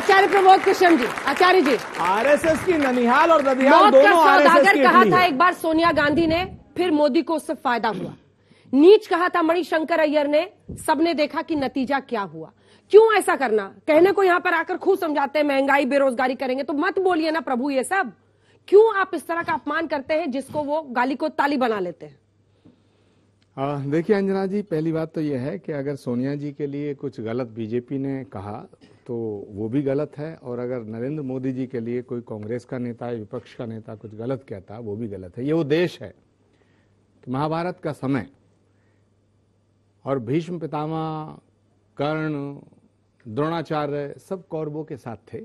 आचार्य Pramod Krishna ji Acharya ji RSS की ननिहाल और दोनों सौदागर कहा था एक बार सोनिया गांधी ने फिर मोदी को उससे फायदा हुआ नीच कहा था मणिशंकर अय्यर ने सबने देखा कि नतीजा क्या हुआ क्यों ऐसा करना कहने को यहां पर आकर खूब समझाते हैं महंगाई बेरोजगारी करेंगे तो मत बोलिए ना प्रभु ये सब क्यों आप इस तरह का अपमान करते हैं जिसको वो गाली को ताली बना लेते हैं देखिए अंजना जी पहली बात तो यह है कि अगर सोनिया जी के लिए कुछ गलत बीजेपी ने कहा तो वो भी गलत है और अगर नरेंद्र मोदी जी के लिए कोई कांग्रेस का नेता या विपक्ष का नेता कुछ गलत कहता वो भी गलत है ये वो देश है कि तो महाभारत का समय और भीष्म पितामह कर्ण द्रोणाचार्य सब कौरवों के साथ थे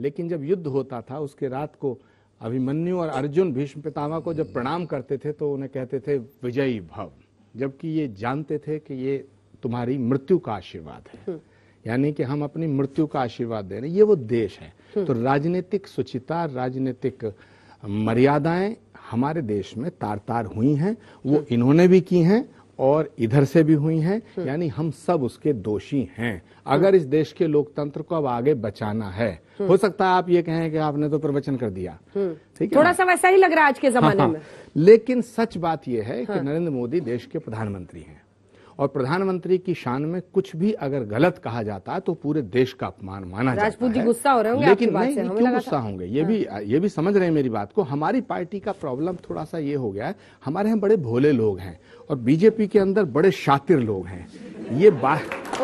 लेकिन जब युद्ध होता था उसके रात को अभिमन्यु और अर्जुन भीष्म पितामह को जब प्रणाम करते थे तो उन्हें कहते थे विजयी भव जबकि ये जानते थे कि ये तुम्हारी मृत्यु का आशीर्वाद है हम्म। यानी कि हम अपनी मृत्यु का आशीर्वाद दे रहे हैं ये वो देश है हम्म। तो राजनीतिक सुचिता राजनीतिक मर्यादाएं हमारे देश में तार तार हुई हैं वो हम्म। इन्होंने भी की हैं और इधर से भी हुई हैं हम्म। यानी हम सब उसके दोषी हैं अगर इस देश के लोकतंत्र को अब आगे बचाना है हो सकता है आप ये कहें कि आपने तो प्रवचन कर दिया ठीक है थोड़ा सा वैसा ही लग रहा है आज के हाँ, जमाने हाँ, में लेकिन सच बात यह है हाँ। कि नरेंद्र मोदी देश के प्रधानमंत्री हैं और प्रधानमंत्री की शान में कुछ भी अगर गलत कहा जाता है तो पूरे देश का अपमान माना जाता है गुस्सा हो रहे होंगे लेकिन नहीं, नहीं क्यों गुस्सा होंगे ये भी हाँ। ये भी समझ रहे हैं मेरी बात को हमारी पार्टी का प्रॉब्लम थोड़ा सा ये हो गया है हमारे यहाँ बड़े भोले लोग हैं और बीजेपी के अंदर बड़े शातिर लोग हैं ये बात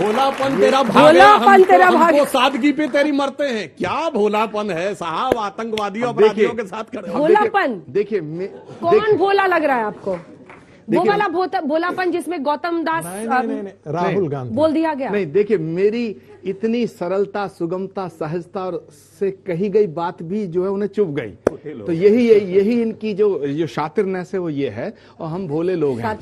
भोलापन तेरा भोलापन तेरा भाग तो- तो सादगी पे तेरी मरते हैं क्या भोलापन है साहब आतंकवादियों के साथ खड़े भोलापन देखिए कौन भोला लग रहा है आपको वो वाला बोलापन जिसमें गौतम दास नहीं, नहीं, नहीं, नहीं, राहुल गांधी बोल दिया गया नहीं देखिए मेरी इतनी सरलता सुगमता सहजता और से कही गई बात भी जो है उन्हें चुभ गई तो यही यही इनकी जो जो शातिरनेस है वो ये है और हम भोले लोग हैं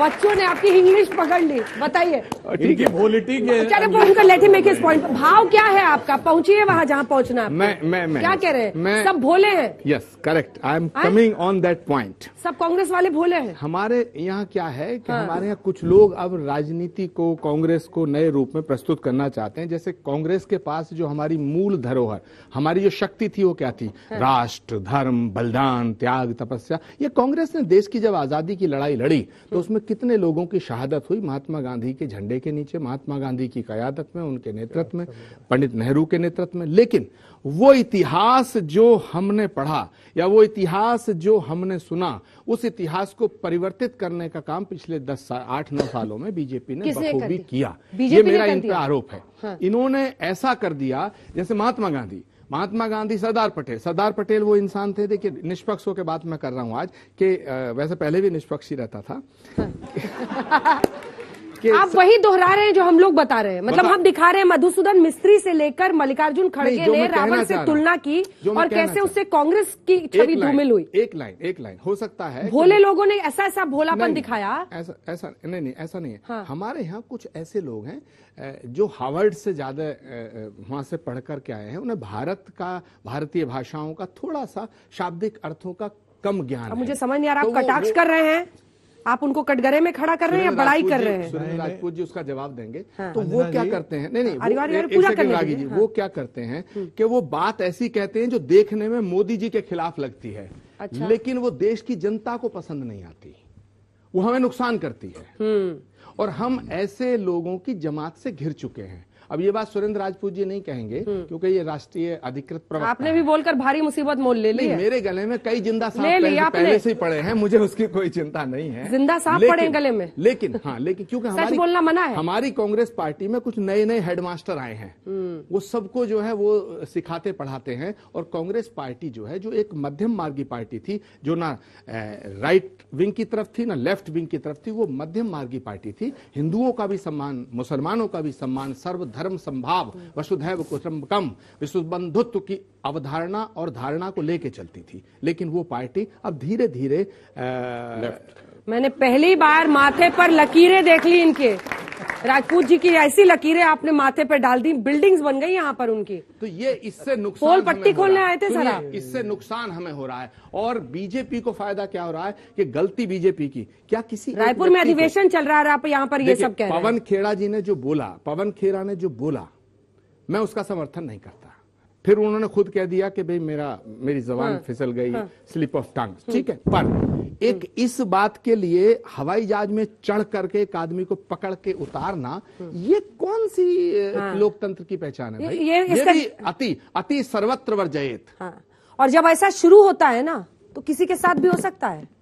बच्चों ने आपकी इंग्लिश पकड़ ली बताइए ठीक है पॉलिटी के चलो कर लेते मेक इस पॉइंट भाव क्या है आपका पहुंचिए वहाँ जहाँ पहुँचना मैं मैं मैं क्या कह रहे हैं सब भोले हैं yes correct I am coming on that point सब कांग्रेस वाले भोले हैं हमारे यहाँ क्या है कि हाँ। हमारे यहाँ कुछ लोग अब राजनीति को कांग्रेस को नए रूप में प्रस्तुत करना चाहते हैं जैसे कांग्रेस के पास जो हमारी मूल धरोहर हमारी जो शक्ति थी वो क्या थी हाँ। राष्ट्र धर्म बलिदान त्याग तपस्या ये कांग्रेस ने देश की जब आजादी की लड़ाई लड़ी तो हाँ। उसमें कितने लोगों की शहादत हुई महात्मा गांधी के झंडे झंडे के नीचे महात्मा गांधी की कयादत में उनके नेतृत्व में पंडित नेहरू के नेतृत्व में लेकिन वो इतिहास जो हमने पढ़ा या वो इतिहास जो हमने सुना उस इतिहास को परिवर्तित करने का काम पिछले दस साल आठ नौ सालों में बीजेपी ने बखूबी किया ये मेरा इन पर आरोप है हाँ। इन्होंने ऐसा कर दिया जैसे महात्मा गांधी महात्मा गांधी सरदार पटेल सरदार पटेल वो इंसान थे देखिए निष्पक्ष होकर बात मैं कर रहा हूं आज कि वैसे पहले भी निष्पक्ष ही रहता था हाँ। आप स... वही दोहरा रहे हैं जो हम लोग बता रहे हैं मतलब हम दिखा रहे हैं मधुसूदन मिस्त्री से लेकर मल्लिकार्जुन खड़गे ने रावण से तुलना की और कैसे उससे कांग्रेस की छवि धूमिल हुई एक लाइन एक लाइन हो सकता है भोले लोगों ने ऐसा ऐसा भोलापन दिखाया ऐसा ऐसा नहीं नहीं ऐसा नहीं है हाँ। हमारे यहाँ कुछ ऐसे लोग हैं जो हार्वर्ड से ज्यादा वहां से पढ़ करके आए हैं उन्हें भारत का भारतीय भाषाओं का थोड़ा सा शाब्दिक अर्थों का कम ज्ञान मुझे समझ नहीं आ रहा तो आप कटाक्ष कर रहे हैं आप उनको कटघरे में खड़ा कर रहे हैं या बड़ाई कर रहे हैं राजपूत जी उसका जवाब देंगे हाँ। तो वो क्या करते हैं नहीं नहीं पूरा करने रागी जी वो हाँ। क्या करते हैं हम्म। कि वो बात ऐसी कहते हैं जो देखने में मोदी जी के खिलाफ लगती है अच्छा। लेकिन वो देश की जनता को पसंद नहीं आती वो हमें नुकसान करती है हम्म। और हम ऐसे लोगों की जमात से घिर चुके हैं अब ये बात सुरेंद्र राजपूत जी नहीं कहेंगे हम्म। क्योंकि ये राष्ट्रीय अधिकृत प्रवक्ता आपने भी बोलकर भारी मुसीबत मोल ले ली मेरे गले में कई जिंदा सांप पहले से ही पड़े हैं मुझे उसकी कोई चिंता नहीं है जिंदा सांप पड़े गले में लेकिन हाँ लेकिन क्योंकि हमारी बोलना मना है हमारी कांग्रेस पार्टी में कुछ नए नए हेडमास्टर आए हैं हम्म। वो सबको जो है वो सिखाते पढ़ाते हैं और कांग्रेस पार्टी जो है जो एक मध्यम मार्गी पार्टी थी जो ना राइट विंग की तरफ थी ना लेफ्ट विंग की तरफ थी वो मध्यम मार्गी पार्टी थी हिंदुओं का भी सम्मान मुसलमानों का भी सम्मान सर्व धर्म संभाव वसुधैव कुटुंबकम विश्व बंधुत्व की अवधारणा और धारणा को लेके चलती थी लेकिन वो पार्टी अब धीरे धीरे मैंने पहली बार माथे पर लकीरें देख ली इनके राजपूत जी की ऐसी लकीरें आपने माथे पर डाल दी बिल्डिंग्स बन गई यहाँ पर उनकी तो ये इससे नुकसान पोल पट्टी खोलने आए थे सारा इससे नुकसान हमें हो रहा है और बीजेपी को फायदा क्या हो रहा है कि गलती बीजेपी की क्या किसी रायपुर में अधिवेशन चल रहा है आप यहाँ पर ये सब कह पवन खेड़ा जी ने जो बोला पवन खेड़ा ने जो बोला मैं उसका समर्थन नहीं करता फिर उन्होंने खुद कह दिया कि भाई मेरा मेरी जबान हाँ, फिसल गई हाँ, स्लिप ऑफ टंग ठीक है पर हम्म। एक इस बात के लिए हवाई जहाज में चढ़ करके एक आदमी को पकड़ के उतारना हम्म। ये कौन सी हाँ, लोकतंत्र की पहचान है भाई ये, ये, ये भी अति अति सर्वत्र वर्जयित हाँ, और जब ऐसा शुरू होता है ना तो किसी के साथ भी हो सकता है